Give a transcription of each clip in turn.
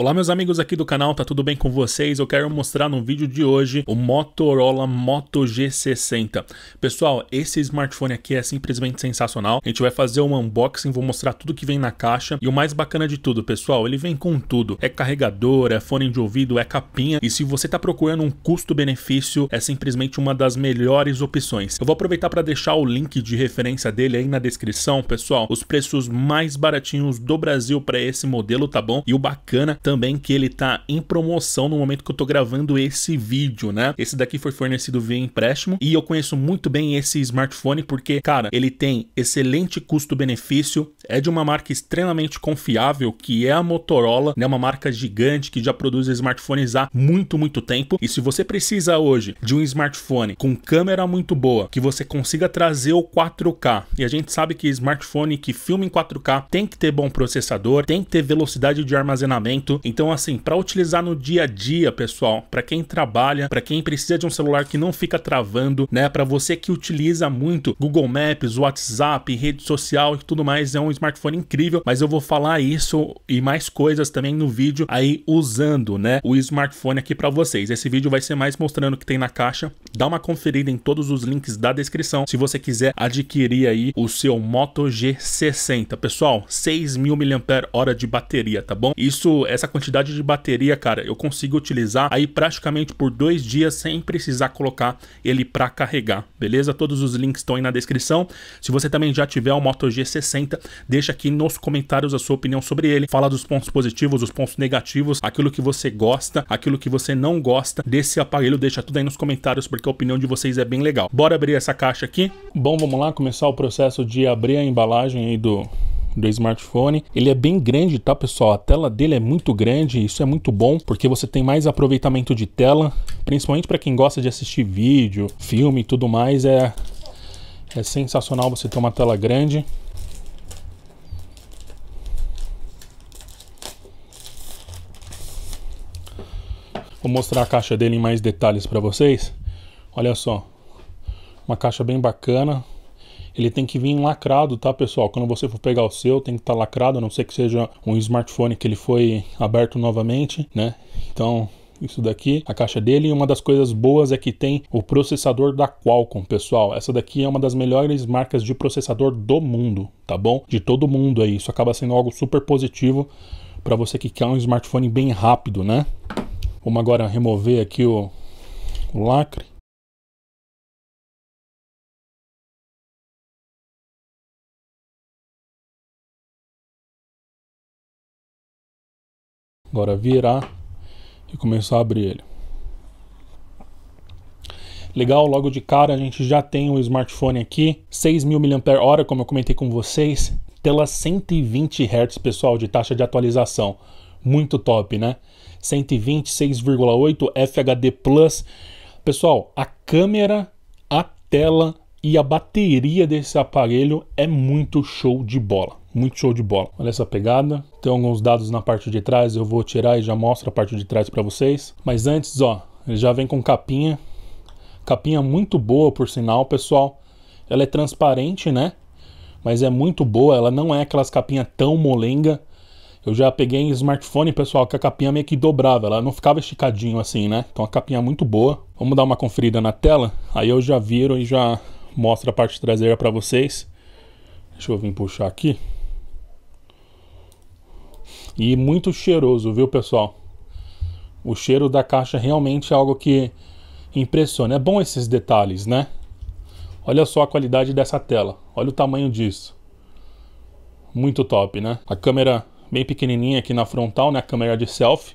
Olá meus amigos aqui do canal, tá tudo bem com vocês? Eu quero mostrar no vídeo de hoje o Motorola Moto G60. Pessoal, esse smartphone aqui é simplesmente sensacional. A gente vai fazer um unboxing, vou mostrar tudo que vem na caixa. E o mais bacana de tudo, pessoal, ele vem com tudo. É carregador, é fone de ouvido, é capinha. E se você tá procurando um custo-benefício, é simplesmente uma das melhores opções. Eu vou aproveitar para deixar o link de referência dele aí na descrição, pessoal. Os preços mais baratinhos do Brasil para esse modelo, tá bom? E o bacana também também que ele tá em promoção no momento que eu tô gravando esse vídeo, né? Esse daqui foi fornecido via empréstimo e eu conheço muito bem esse smartphone porque, cara, ele tem excelente custo-benefício, é de uma marca extremamente confiável, que é a Motorola, né? Uma marca gigante que já produz smartphones há muito, muito tempo. E se você precisa hoje de um smartphone com câmera muito boa, que você consiga trazer o 4K, e a gente sabe que smartphone que filma em 4K tem que ter bom processador, tem que ter velocidade de armazenamento, então, assim, para utilizar no dia a dia, pessoal, para quem trabalha, para quem precisa de um celular que não fica travando, né? Para você que utiliza muito Google Maps, WhatsApp, rede social e tudo mais, é um smartphone incrível, mas eu vou falar isso e mais coisas também no vídeo aí usando, né, o smartphone aqui para vocês. Esse vídeo vai ser mais mostrando o que tem na caixa. Dá uma conferida em todos os links da descrição se você quiser adquirir aí o seu Moto G60. Pessoal, 6 mil mAh de bateria, tá bom? Isso é essa quantidade de bateria, cara, eu consigo utilizar aí praticamente por dois dias sem precisar colocar ele para carregar, beleza? Todos os links estão aí na descrição. Se você também já tiver o um Moto G60, deixa aqui nos comentários a sua opinião sobre ele. Fala dos pontos positivos, os pontos negativos, aquilo que você gosta, aquilo que você não gosta desse aparelho, deixa tudo aí nos comentários porque a opinião de vocês é bem legal. Bora abrir essa caixa aqui. Bom, vamos lá começar o processo de abrir a embalagem aí do do smartphone. Ele é bem grande, tá, pessoal? A tela dele é muito grande, isso é muito bom porque você tem mais aproveitamento de tela, principalmente para quem gosta de assistir vídeo, filme e tudo mais. É, é sensacional você ter uma tela grande. Vou mostrar a caixa dele em mais detalhes para vocês. Olha só, uma caixa bem bacana, ele tem que vir lacrado, tá, pessoal? Quando você for pegar o seu, tem que estar tá lacrado, a não ser que seja um smartphone que ele foi aberto novamente, né? Então, isso daqui, a caixa dele. E uma das coisas boas é que tem o processador da Qualcomm, pessoal. Essa daqui é uma das melhores marcas de processador do mundo, tá bom? De todo mundo aí. Isso acaba sendo algo super positivo para você que quer um smartphone bem rápido, né? Vamos agora remover aqui o, o lacre. Agora virar e começar a abrir ele. Legal, logo de cara a gente já tem o smartphone aqui, 6.000 mAh, como eu comentei com vocês, tela 120 Hz, pessoal, de taxa de atualização. Muito top, né? 120, 6,8 FHD+. Pessoal, a câmera, a tela e a bateria desse aparelho é muito show de bola. Muito show de bola. Olha essa pegada. Tem alguns dados na parte de trás, eu vou tirar e já mostro a parte de trás para vocês. Mas antes, ó, ele já vem com capinha. Capinha muito boa, por sinal, pessoal. Ela é transparente, né? Mas é muito boa, ela não é aquelas capinhas tão molenga. Eu já peguei em smartphone, pessoal, que a capinha meio que dobrava, ela não ficava esticadinho assim, né? Então a capinha é muito boa. Vamos dar uma conferida na tela? Aí eu já viro e já mostra a parte traseira para vocês. Deixa eu vir puxar aqui. E muito cheiroso, viu, pessoal? O cheiro da caixa realmente é algo que impressiona. É bom esses detalhes, né? Olha só a qualidade dessa tela. Olha o tamanho disso. Muito top, né? A câmera bem pequenininha aqui na frontal, né? A câmera de selfie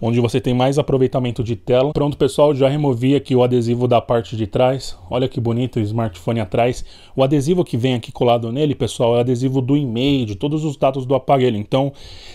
onde você tem mais aproveitamento de tela. Pronto, pessoal, já removi aqui o adesivo da parte de trás. Olha que bonito o smartphone atrás. O adesivo que vem aqui colado nele, pessoal, é o adesivo do e-mail, de todos os dados do aparelho. Então,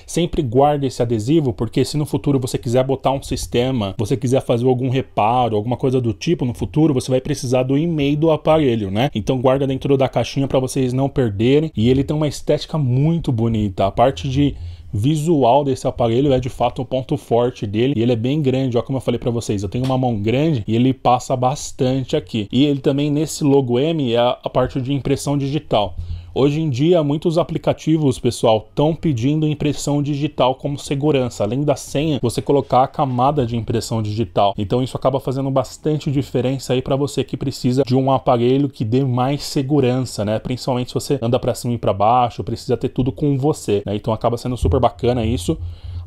sempre guarde esse adesivo, porque se no futuro você quiser botar um sistema, você quiser fazer algum reparo, alguma coisa do tipo no futuro, você vai precisar do e-mail do aparelho, né? Então, guarda dentro da caixinha para vocês não perderem. E ele tem uma estética muito bonita. A parte de visual desse aparelho é de fato o ponto forte dele. E ele é bem grande, ó, como eu falei para vocês, eu tenho uma mão grande e ele passa bastante aqui. E ele também nesse logo M é a parte de impressão digital. Hoje em dia, muitos aplicativos, pessoal, estão pedindo impressão digital como segurança. Além da senha, você colocar a camada de impressão digital. Então isso acaba fazendo bastante diferença aí para você que precisa de um aparelho que dê mais segurança, né? Principalmente se você anda para cima e para baixo, precisa ter tudo com você, né? Então acaba sendo super bacana isso.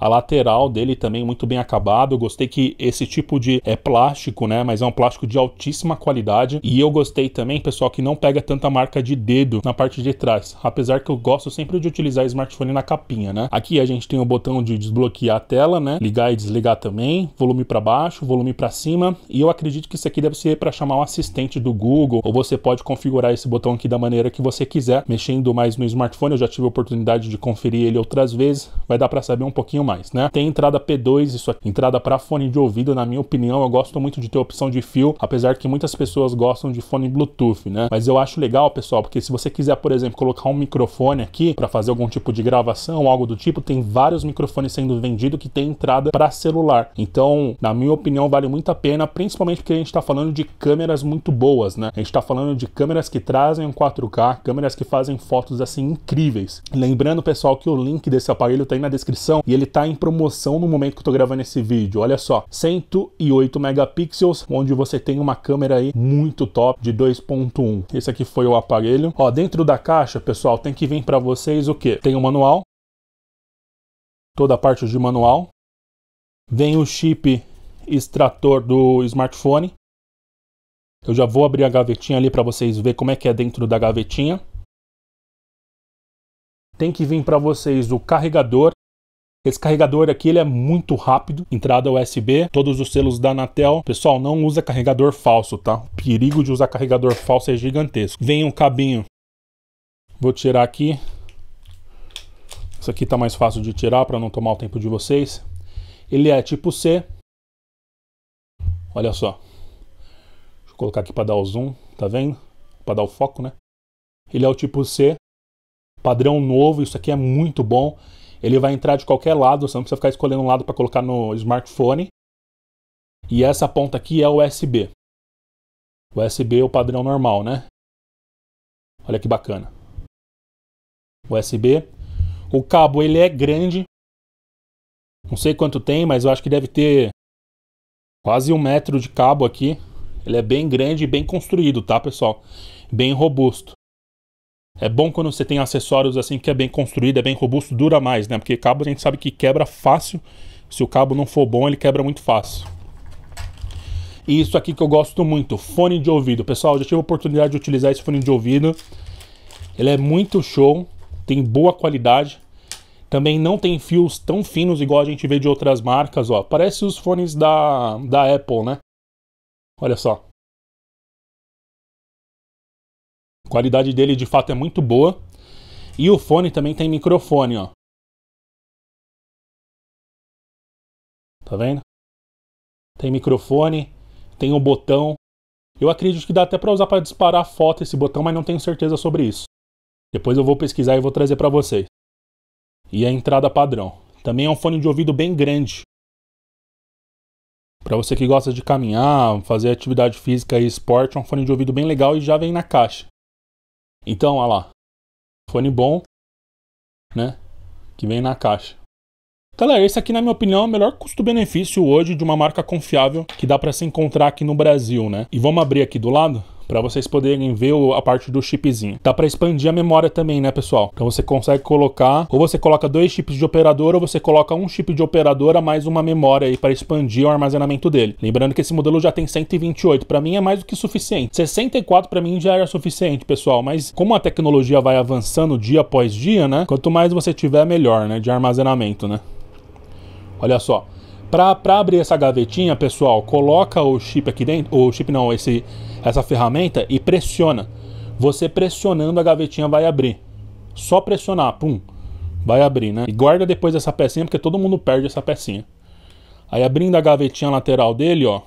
A lateral dele também muito bem acabado. Eu gostei que esse tipo de é plástico, né? Mas é um plástico de altíssima qualidade. E eu gostei também, pessoal, que não pega tanta marca de dedo na parte de trás. Apesar que eu gosto sempre de utilizar smartphone na capinha, né? Aqui a gente tem o botão de desbloquear a tela, né? Ligar e desligar também. Volume para baixo, volume para cima. E eu acredito que isso aqui deve ser para chamar o um assistente do Google. Ou você pode configurar esse botão aqui da maneira que você quiser, mexendo mais no smartphone. Eu já tive a oportunidade de conferir ele outras vezes. Vai dar para saber um pouquinho pouquinho mais, né? Tem entrada P2, isso aqui, é entrada para fone de ouvido, na minha opinião, eu gosto muito de ter opção de fio, apesar que muitas pessoas gostam de fone Bluetooth, né? Mas eu acho legal, pessoal, porque se você quiser, por exemplo, colocar um microfone aqui para fazer algum tipo de gravação, algo do tipo, tem vários microfones sendo vendidos que tem entrada para celular. Então, na minha opinião, vale muito a pena, principalmente porque a gente está falando de câmeras muito boas, né? A gente está falando de câmeras que trazem um 4K, câmeras que fazem fotos assim incríveis. Lembrando, pessoal, que o link desse aparelho está aí na descrição e ele tá em promoção no momento que eu tô gravando esse vídeo. Olha só, 108 megapixels, onde você tem uma câmera aí muito top de 2.1. Esse aqui foi o aparelho. Ó, dentro da caixa, pessoal, tem que vir para vocês o que? Tem o manual, toda a parte de manual. Vem o chip extrator do smartphone. Eu já vou abrir a gavetinha ali para vocês ver como é que é dentro da gavetinha. Tem que vir para vocês o carregador esse carregador aqui ele é muito rápido, entrada USB, todos os selos da Anatel. Pessoal, não usa carregador falso, tá? O perigo de usar carregador falso é gigantesco. Vem um cabinho. Vou tirar aqui. Isso aqui tá mais fácil de tirar para não tomar o tempo de vocês. Ele é tipo C. Olha só. Deixa eu colocar aqui para dar o zoom, tá vendo? Para dar o foco, né? Ele é o tipo C, padrão novo, isso aqui é muito bom. Ele vai entrar de qualquer lado, você não precisa ficar escolhendo um lado para colocar no smartphone. E essa ponta aqui é USB. USB é o padrão normal, né? Olha que bacana. USB. O cabo ele é grande. Não sei quanto tem, mas eu acho que deve ter quase um metro de cabo aqui. Ele é bem grande e bem construído, tá, pessoal? Bem robusto. É bom quando você tem acessórios assim que é bem construído, é bem robusto, dura mais, né? Porque cabo a gente sabe que quebra fácil. Se o cabo não for bom, ele quebra muito fácil. E isso aqui que eu gosto muito, fone de ouvido. Pessoal, já tive a oportunidade de utilizar esse fone de ouvido. Ele é muito show, tem boa qualidade. Também não tem fios tão finos igual a gente vê de outras marcas, ó. Parece os fones da, da Apple, né? Olha só. A qualidade dele de fato é muito boa. E o fone também tem microfone, ó. Tá vendo? Tem microfone, tem um botão. Eu acredito que dá até para usar para disparar foto esse botão, mas não tenho certeza sobre isso. Depois eu vou pesquisar e vou trazer para vocês. E a entrada padrão. Também é um fone de ouvido bem grande. Para você que gosta de caminhar, fazer atividade física e esporte, é um fone de ouvido bem legal e já vem na caixa. Então, olha lá. Fone bom, né? Que vem na caixa. Galera, esse aqui, na minha opinião, é o melhor custo-benefício hoje de uma marca confiável que dá para se encontrar aqui no Brasil, né? E vamos abrir aqui do lado? para vocês poderem ver a parte do chipzinho. Dá para expandir a memória também, né, pessoal? Então você consegue colocar, ou você coloca dois chips de operador ou você coloca um chip de operadora mais uma memória aí para expandir o armazenamento dele. Lembrando que esse modelo já tem 128, para mim é mais do que suficiente. 64 para mim já era suficiente, pessoal, mas como a tecnologia vai avançando dia após dia, né? Quanto mais você tiver, melhor, né, de armazenamento, né? Olha só. Para abrir essa gavetinha, pessoal, coloca o chip aqui dentro, o chip não, esse essa ferramenta e pressiona. Você pressionando a gavetinha vai abrir. Só pressionar, pum, vai abrir, né? E guarda depois essa pecinha porque todo mundo perde essa pecinha. Aí abrindo a gavetinha lateral dele, ó.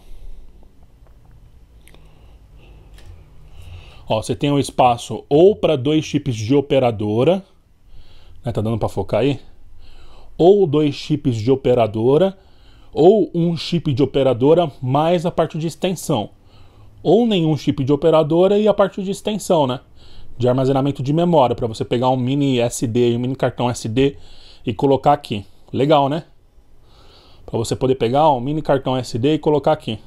Ó, você tem um espaço ou para dois chips de operadora, né, tá dando para focar aí? Ou dois chips de operadora, ou um chip de operadora mais a parte de extensão ou nenhum chip de operadora e a parte de extensão, né? De armazenamento de memória, para você pegar um mini SD, um mini cartão SD e colocar aqui. Legal, né? Para você poder pegar um mini cartão SD e colocar aqui.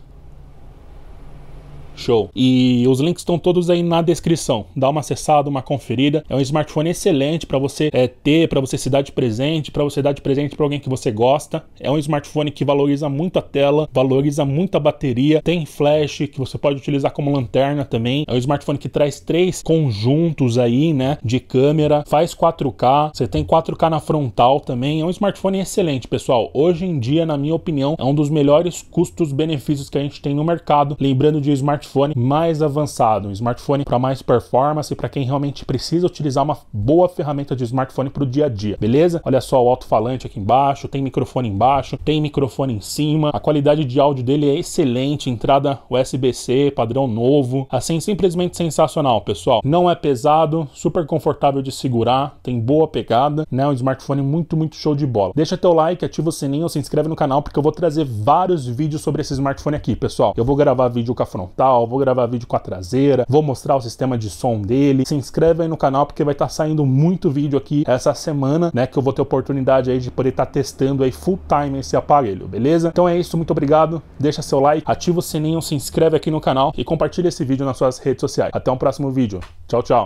Show. E os links estão todos aí na descrição. Dá uma acessada, uma conferida. É um smartphone excelente para você é, ter, para você se dar de presente, para você dar de presente para alguém que você gosta. É um smartphone que valoriza muito a tela, valoriza muito a bateria, tem flash que você pode utilizar como lanterna também. É um smartphone que traz três conjuntos aí, né, de câmera, faz 4K, você tem 4K na frontal também. É um smartphone excelente, pessoal. Hoje em dia, na minha opinião, é um dos melhores custos-benefícios que a gente tem no mercado. Lembrando de smartphone smartphone mais avançado, um smartphone para mais performance e para quem realmente precisa utilizar uma boa ferramenta de smartphone para o dia a dia, beleza? Olha só o alto-falante aqui embaixo, tem microfone embaixo, tem microfone em cima, a qualidade de áudio dele é excelente, entrada USB-C, padrão novo, assim simplesmente sensacional, pessoal. Não é pesado, super confortável de segurar, tem boa pegada, né? Um smartphone muito, muito show de bola. Deixa teu like, ativa o sininho, se inscreve no canal porque eu vou trazer vários vídeos sobre esse smartphone aqui, pessoal. Eu vou gravar vídeo com a frontal, vou gravar vídeo com a traseira, vou mostrar o sistema de som dele. Se inscreve aí no canal porque vai estar tá saindo muito vídeo aqui essa semana, né, que eu vou ter oportunidade aí de poder estar tá testando aí full time esse aparelho, beleza? Então é isso, muito obrigado. Deixa seu like, ativa o sininho, se inscreve aqui no canal e compartilha esse vídeo nas suas redes sociais. Até um próximo vídeo. Tchau, tchau.